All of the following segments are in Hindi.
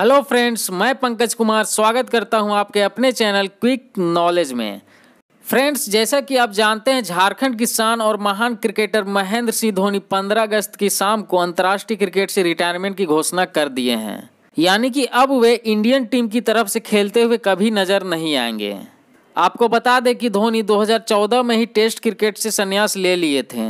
हेलो फ्रेंड्स मैं पंकज कुमार स्वागत करता हूं आपके अपने चैनल क्विक नॉलेज में फ्रेंड्स जैसा कि आप जानते हैं झारखंड किसान और महान क्रिकेटर महेंद्र सिंह धोनी 15 अगस्त की शाम को अंतर्राष्ट्रीय क्रिकेट से रिटायरमेंट की घोषणा कर दिए हैं यानी कि अब वे इंडियन टीम की तरफ से खेलते हुए कभी नजर नहीं आएंगे आपको बता दें कि धोनी 2014 में ही टेस्ट क्रिकेट से संन्यास ले लिए थे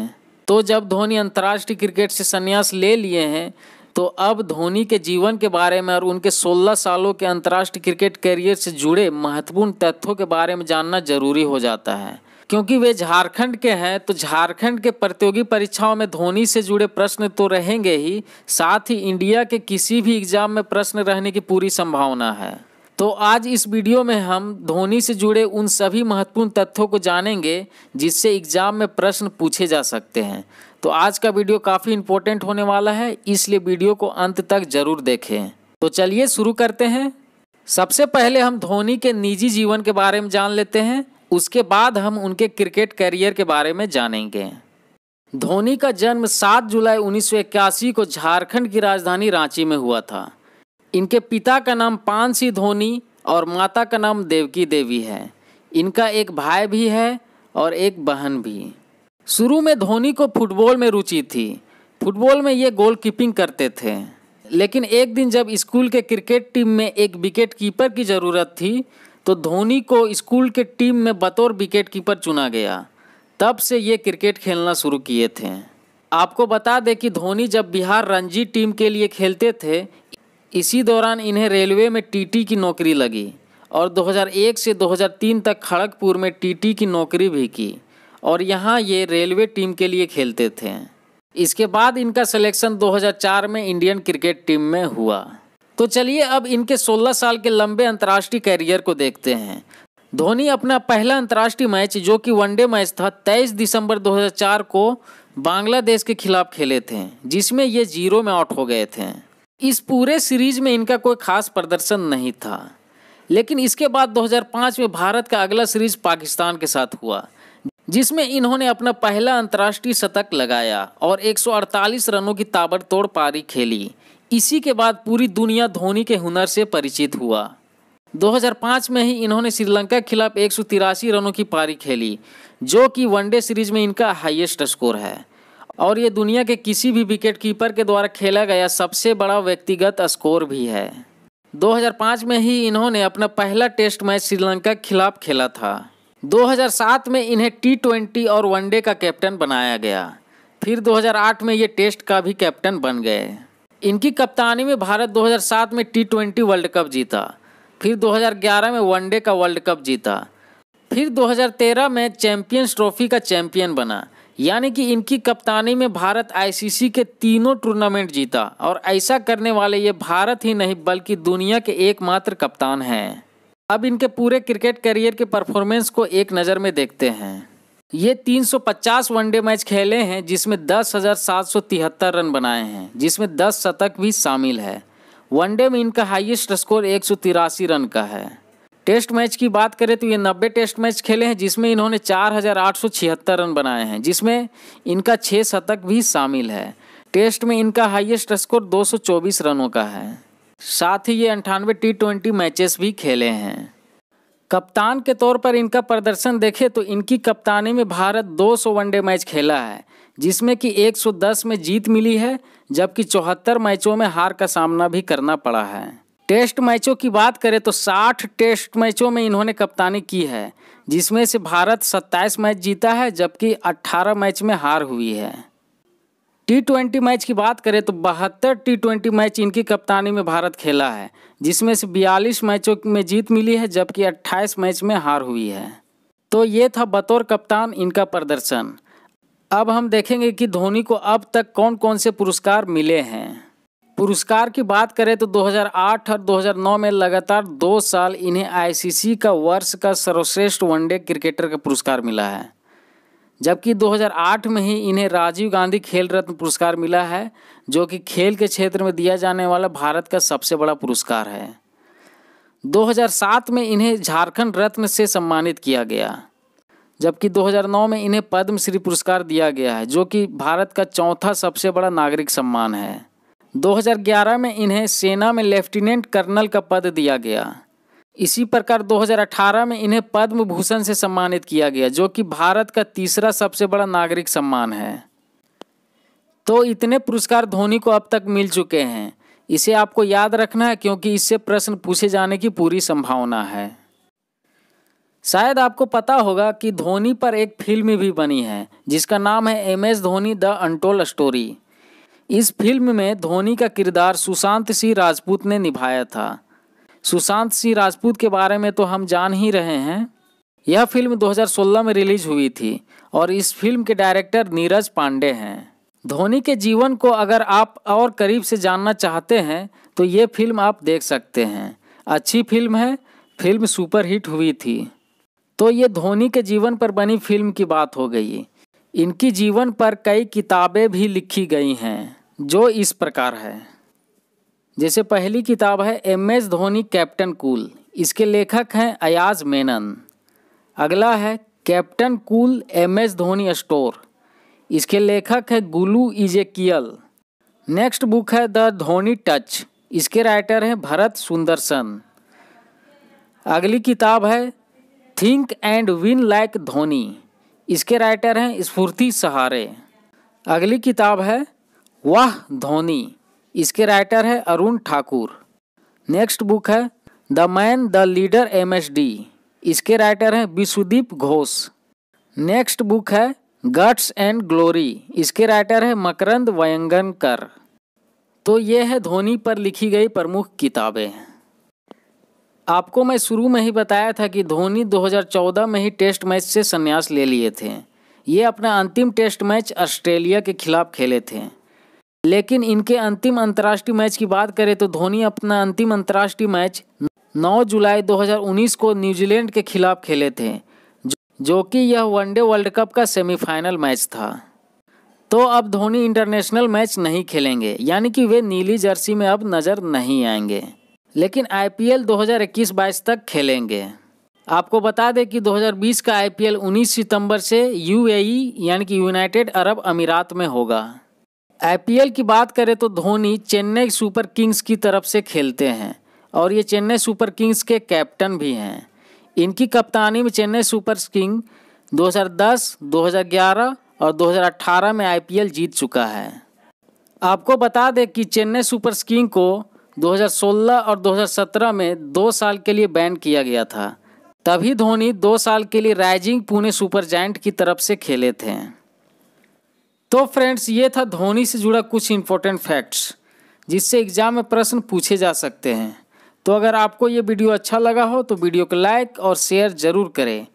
तो जब धोनी अंतर्राष्ट्रीय क्रिकेट से संन्यास ले लिए हैं तो अब धोनी के जीवन के बारे में और उनके 16 सालों के अंतर्राष्ट्रीय क्रिकेट करियर से जुड़े महत्वपूर्ण तथ्यों के बारे में जानना जरूरी हो जाता है क्योंकि वे झारखंड के हैं तो झारखंड के प्रतियोगी परीक्षाओं में धोनी से जुड़े प्रश्न तो रहेंगे ही साथ ही इंडिया के किसी भी एग्जाम में प्रश्न रहने की पूरी संभावना है तो आज इस वीडियो में हम धोनी से जुड़े उन सभी महत्वपूर्ण तथ्यों को जानेंगे जिससे एग्जाम में प्रश्न पूछे जा सकते हैं तो आज का वीडियो काफ़ी इम्पोर्टेंट होने वाला है इसलिए वीडियो को अंत तक जरूर देखें तो चलिए शुरू करते हैं सबसे पहले हम धोनी के निजी जीवन के बारे में जान लेते हैं उसके बाद हम उनके क्रिकेट करियर के बारे में जानेंगे धोनी का जन्म 7 जुलाई 1981 को झारखंड की राजधानी रांची में हुआ था इनके पिता का नाम पानसी धोनी और माता का नाम देवकी देवी है इनका एक भाई भी है और एक बहन भी शुरू में धोनी को फुटबॉल में रुचि थी फुटबॉल में ये गोल कीपिंग करते थे लेकिन एक दिन जब स्कूल के क्रिकेट टीम में एक विकेट कीपर की ज़रूरत थी तो धोनी को स्कूल के टीम में बतौर विकेट कीपर चुना गया तब से ये क्रिकेट खेलना शुरू किए थे आपको बता दें कि धोनी जब बिहार रणजी टीम के लिए खेलते थे इसी दौरान इन्हें रेलवे में टीटी की नौकरी लगी और 2001 से 2003 तक खड़गपुर में टीटी की नौकरी भी की और यहाँ ये रेलवे टीम के लिए खेलते थे इसके बाद इनका सिलेक्शन 2004 में इंडियन क्रिकेट टीम में हुआ तो चलिए अब इनके 16 साल के लंबे अंतर्राष्ट्रीय कैरियर को देखते हैं धोनी अपना पहला अंतर्राष्ट्रीय मैच जो कि वनडे मैच था 23 दिसंबर 2004 को बांग्लादेश के खिलाफ खेले थे जिसमें ये जीरो में आउट हो गए थे इस पूरे सीरीज में इनका कोई खास प्रदर्शन नहीं था लेकिन इसके बाद 2005 में भारत का अगला सीरीज पाकिस्तान के साथ हुआ जिसमें इन्होंने अपना पहला अंतर्राष्ट्रीय शतक लगाया और 148 रनों की ताबड़तोड़ पारी खेली इसी के बाद पूरी दुनिया धोनी के हुनर से परिचित हुआ 2005 में ही इन्होंने श्रीलंका के खिलाफ एक रनों की पारी खेली जो कि वनडे सीरीज में इनका हाइएस्ट स्कोर है और ये दुनिया के किसी भी विकेट कीपर के द्वारा खेला गया सबसे बड़ा व्यक्तिगत स्कोर भी है 2005 में ही इन्होंने अपना पहला टेस्ट मैच श्रीलंका के खिलाफ खेला था 2007 में इन्हें टी और वनडे का कैप्टन बनाया गया फिर 2008 में ये टेस्ट का भी कैप्टन बन गए इनकी कप्तानी में भारत 2007 में टी वर्ल्ड कप जीता फिर 2011 में वनडे का वर्ल्ड कप जीता फिर 2013 में चैंपियंस ट्रॉफी का चैंपियन बना यानी कि इनकी कप्तानी में भारत आईसीसी के तीनों टूर्नामेंट जीता और ऐसा करने वाले ये भारत ही नहीं बल्कि दुनिया के एकमात्र कप्तान हैं अब इनके पूरे क्रिकेट करियर के परफॉर्मेंस को एक नज़र में देखते हैं ये 350 वनडे मैच खेले हैं जिसमें दस रन बनाए हैं जिसमें 10 शतक भी शामिल है वनडे में इनका हाईएस्ट स्कोर एक रन का है टेस्ट मैच की बात करें तो ये नब्बे टेस्ट मैच खेले हैं जिसमें इन्होंने चार हजार आठ सौ छिहत्तर रन बनाए हैं जिसमें इनका छः शतक भी शामिल है टेस्ट में इनका हाईएस्ट स्कोर 224 रनों का है साथ ही ये अंठानवे टी ट्वेंटी मैचेस भी खेले हैं कप्तान के तौर पर इनका प्रदर्शन देखें तो इनकी कप्तानी में भारत 200 वनडे मैच खेला है जिसमें कि 110 में जीत मिली है जबकि चौहत्तर मैचों में हार का सामना भी करना पड़ा है टेस्ट मैचों की बात करें तो 60 टेस्ट मैचों में इन्होंने कप्तानी की है जिसमें से भारत 27 मैच जीता है जबकि 18 मैच में हार हुई है टी ट्वेंटी मैच की बात करें तो बहत्तर टी ट्वेंटी मैच इनकी कप्तानी में भारत खेला है जिसमें से बयालीस मैचों में जीत मिली है जबकि 28 मैच में हार हुई है तो ये था बतौर कप्तान इनका प्रदर्शन अब हम देखेंगे कि धोनी को अब तक कौन कौन से पुरस्कार मिले हैं पुरस्कार की बात करें तो 2008 और 2009 में लगातार दो साल इन्हें आईसीसी का वर्ष का सर्वश्रेष्ठ वनडे क्रिकेटर का पुरस्कार मिला है जबकि 2008 में ही इन्हें राजीव गांधी खेल रत्न पुरस्कार मिला है जो कि खेल के क्षेत्र में दिया जाने वाला भारत का सबसे बड़ा पुरस्कार है 2007 में इन्हें झारखंड रत्न से सम्मानित किया गया जबकि 2009 में इन्हें पद्मश्री पुरस्कार दिया गया है जो कि भारत का चौथा सबसे बड़ा नागरिक सम्मान है 2011 में इन्हें सेना में लेफ्टिनेंट कर्नल का पद दिया गया इसी प्रकार 2018 में इन्हें पद्म भूषण से सम्मानित किया गया जो कि भारत का तीसरा सबसे बड़ा नागरिक सम्मान है तो इतने पुरस्कार धोनी को अब तक मिल चुके हैं इसे आपको याद रखना है क्योंकि इससे प्रश्न पूछे जाने की पूरी संभावना है शायद आपको पता होगा कि धोनी पर एक फिल्म भी बनी है जिसका नाम है M S Dhoni the untold story इस फिल्म में धोनी का किरदार सुशांत सिंह राजपूत ने निभाया था सुशांत सिंह राजपूत के बारे में तो हम जान ही रहे हैं यह फिल्म 2016 में रिलीज हुई थी और इस फिल्म के डायरेक्टर नीरज पांडे हैं धोनी के जीवन को अगर आप और करीब से जानना चाहते हैं तो ये फिल्म आप देख सकते हैं अच्छी फिल्म है फिल्म सुपरहिट हुई थी तो ये धोनी के जीवन पर बनी फिल्म की बात हो गई इनकी जीवन पर कई किताबें भी लिखी गई हैं जो इस प्रकार है जैसे पहली किताब है M S Dhoni captain cool इसके लेखक हैं अयाज मेनन अगला है captain cool M S Dhoni story इसके लेखक हैं गुलू इजेकियल नेक्स्ट बुक है द धोनी टच इसके राइटर हैं भरत सुंदरसन अगली किताब है think and win like Dhoni इसके राइटर हैं स्फूर्ति सहारे अगली किताब है वाह धोनी इसके राइटर है अरुण ठाकुर नेक्स्ट बुक है the man the leader M S D इसके राइटर हैं विश्वदीप घोष नेक्स्ट बुक है गट्स एंड ग्लोरी इसके राइटर है मकरंद वयंगनकर तो ये है धोनी पर लिखी गई प्रमुख किताबें आपको मैं शुरू में ही बताया था कि धोनी 2014 में ही टेस्ट मैच से संन्यास ले लिए थे ये अपना अंतिम टेस्ट मैच ऑस्ट्रेलिया के खिलाफ खेले थे लेकिन इनके अंतिम अंतर्राष्ट्रीय मैच की बात करें तो धोनी अपना अंतिम अंतर्राष्ट्रीय मैच 9 जुलाई 2019 को न्यूजीलैंड के खिलाफ खेले थे जो कि यह वनडे वर्ल्ड कप का सेमीफाइनल मैच था तो अब धोनी इंटरनेशनल मैच नहीं खेलेंगे यानी कि वे नीली जर्सी में अब नज़र नहीं आएंगे लेकिन आई पी एल तक खेलेंगे आपको बता दें कि 2020 का आईपीएल 19 सितंबर से यूएई यानी कि यूनाइटेड अरब अमीरात में होगा आईपीएल की बात करें तो धोनी चेन्नई सुपर किंग्स की तरफ से खेलते हैं और ये चेन्नई सुपर किंग्स के कैप्टन भी हैं इनकी कप्तानी में चेन्नई सुपर किंग 2010, 2011 और 2018 में आईपीएल जीत चुका है आपको बता दें कि चेन्नई सुपर किंग को 2016 और 2017 में दो साल के लिए बैन किया गया था तभी धोनी दो साल के लिए राइजिंग पुणे सुपर जाइंट की तरफ से खेले थे तो फ्रेंड्स ये था धोनी से जुड़ा कुछ इम्पोर्टेंट फैक्ट्स जिससे एग्ज़ाम में प्रश्न पूछे जा सकते हैं तो अगर आपको ये वीडियो अच्छा लगा हो तो वीडियो को लाइक और शेयर ज़रूर करें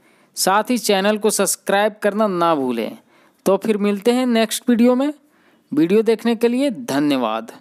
साथ ही चैनल को सब्सक्राइब करना ना भूलें तो फिर मिलते हैं नेक्स्ट वीडियो में वीडियो देखने के लिए धन्यवाद